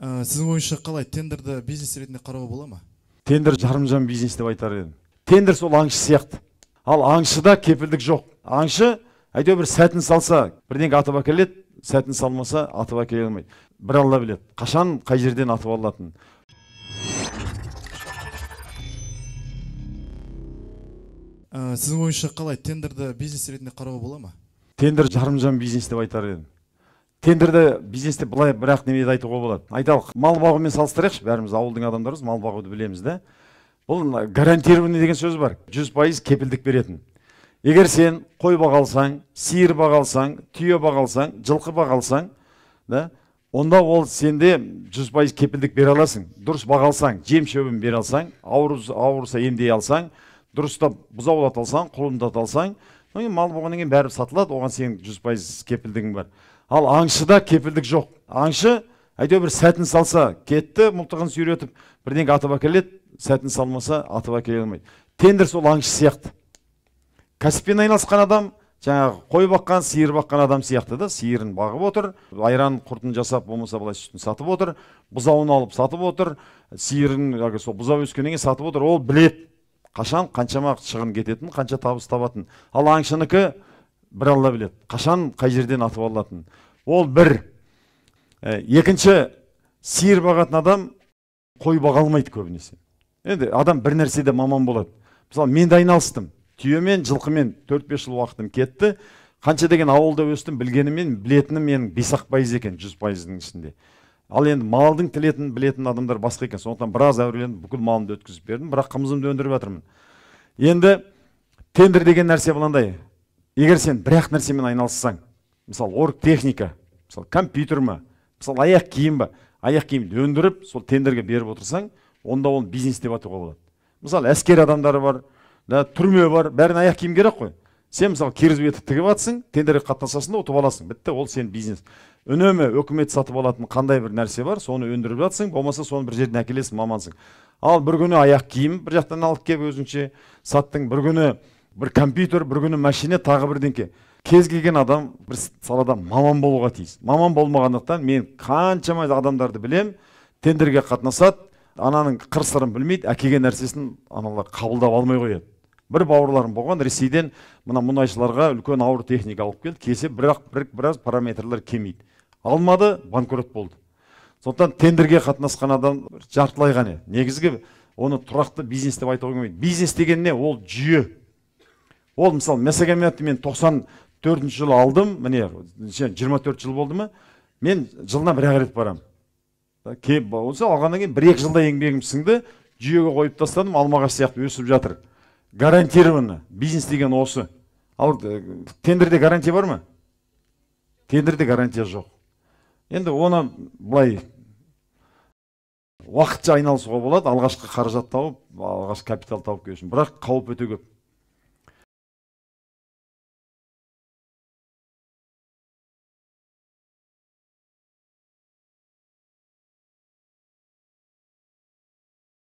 ә, сіздің ойыңызша қалай тендерді бизнес ретінде қарауға бола ма тендер жарымжан бизнес деп айтар едім тендер сол аңшы сияқты ал аңшыда кепілдік жоқ аңшы әйтеуір бір сәтін салса бірдеңе атып әкеледі сәтін салмаса атып әкеле алмайды бір алла біледі қашан қай жерден атып алатынын ә, сіздің ойыңызша қалай тендерді бизнес ретінде қарауға бола ма тендер жарымжан бизнес деп айтар едім тендерді бизнесте былай бірақ немен айтуға болады айталық мал бағумен салыстырайықшы бәріміз ауылдың адамдарымыз мал бағуды білеміз да бұл гарантированный деген сөз бар жүз пайыз кепілдік беретін егер сен қой бағалсаң сиыр бағалсаң түйе бағалсаң жылқы алсаң да онда ол сенде жүз пайыз кепілдік бере аласың дұрыс бағалсаң жем шөбін бере алсаң ауырса емдей алсаң дұрыстап бұзаулата алсаң құлындата алсаң мал болғаннан кейін бәрі сатылады оған сенің жүз пайыз кепілдігің бар ал аңшыда кепілдік жоқ аңшы әйтеуір бір сәтін салса кетті мылтығын сүйретіп бірдеңе атып әкеледі сәтін салмаса атып әкеле алмайды тендер сол аңшы сияқты кәсіппен айналысқан адам жаңағы қой баққан сиыр баққан адам сияқты да сиырын бағып отыр айран құртын жасап болмаса былай сүтін сатып отыр бұзауын алып сатып отыр сиырын әлгі сол бұзау өскеннен кейін сатып отыр ол білет қашан қаншама шығын кететінін қанша табыс табатынын ал аңшынікі бір алла біледі қашан қай жерден атып алатынын ол бір ә, екінші сиыр бағатын адам қой баға алмайды көбінесе енді адам бір нәрседе маман болады мысалы мен де айналыстым түйемен жылқымен төрт бес жыл уақытым кетті қанша деген ауылда өстім білгеніммен білетінім менің бес ақ пайыз екен жүз пайыздың ішінде ал енді малдың тілетін білетін адамдар басқа екен сондықтан біраз әуреленіп бүкіл малымды өткізіп бердім бірақ қымызымды өндіріп жатырмын енді тендер деген нәрсе мынандай егер сен бір ақ нәрсемен айналыссаң мысалы техника мысалы компьютер ма мысалы аяқ киім ба аяқ киімді өндіріп сол тендерге беріп отырсаң онда оны бизнес деп атауға болады мысалы әскер адамдары бар да түрме бар бәріне аяқ киім керек қой сен мысалы киріз етік тігіп жатсың тендерге қатынасасың да ұтып аласың бітті ол сенің бизнес үнемі үкімет сатып алатын қандай бір нәрсе бар соны өндіріп жатсың болмаса соны бір жерден әкелесің мамансың ал бір күні аяқ киім бір жақтан алып келіп өзіңше саттың бір күні бір компьютер бір күні машина тағы бірдеңке кез келген адам бір салада маман болуға тиіс маман болмағандықтан мен қаншама адамдарды білем тендерге қатынасады ананың қыр сырын білмейді әкеген нәрсесін аналар қабылдап алмай қояды бір бауырларым болған ресейден мына мұнайшыларға үлкен ауыр техника алып келді келсе бірақ бір, біраз параметрлер кемейді алмады банкрот болды сондықтан тендерге қатынасқан адам жартылай ғана негізгі оны тұрақты бизнес деп айтуға болмайды бизнес деген не ол жүйе ол мысалы мясогометті мен 94 жылы алдым міне жиырма төрт жыл болды ма мен жылына бір ақ рет барамын алғаннан кейін бір екі жылда еңбегім сіңді жүйеге қойып тастадым алмағаш сияқты өсіп жатыр гарантированно бизнес деген осы ал э, тендерде гарантия бар ма тендерде гарантия жоқ енді оны былай уақытша айналысуға болады алғашқы қаражат тауып алғашқы капитал тауып келу үшін бірақ қауіп өте көп